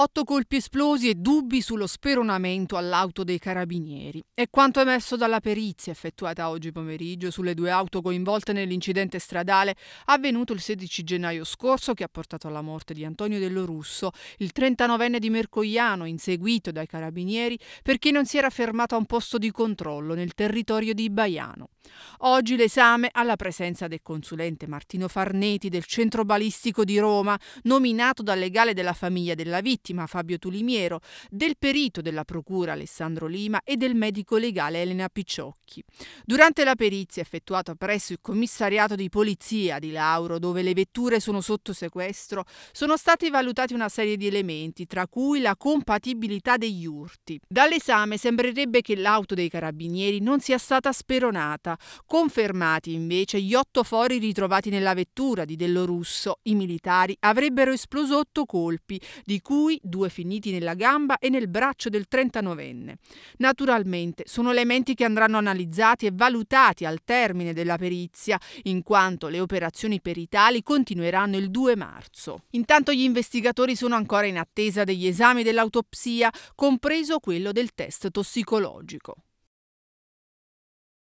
Otto colpi esplosi e dubbi sullo speronamento all'auto dei carabinieri. È quanto emesso dalla perizia effettuata oggi pomeriggio sulle due auto coinvolte nell'incidente stradale avvenuto il 16 gennaio scorso che ha portato alla morte di Antonio Dello Russo, il 39enne di Mercogliano, inseguito dai carabinieri perché non si era fermato a un posto di controllo nel territorio di Baiano. Oggi l'esame alla presenza del consulente Martino Farneti del Centro Balistico di Roma, nominato dal legale della famiglia della vittima vittima Fabio Tulimiero, del perito della procura Alessandro Lima e del medico legale Elena Picciocchi. Durante la perizia effettuata presso il commissariato di polizia di Lauro, dove le vetture sono sotto sequestro, sono stati valutati una serie di elementi, tra cui la compatibilità degli urti. Dall'esame sembrerebbe che l'auto dei carabinieri non sia stata speronata, confermati invece gli otto fori ritrovati nella vettura di Dello Russo. I militari avrebbero esploso otto colpi, di cui due finiti nella gamba e nel braccio del 39enne. Naturalmente sono elementi che andranno analizzati e valutati al termine della perizia, in quanto le operazioni peritali continueranno il 2 marzo. Intanto gli investigatori sono ancora in attesa degli esami dell'autopsia, compreso quello del test tossicologico.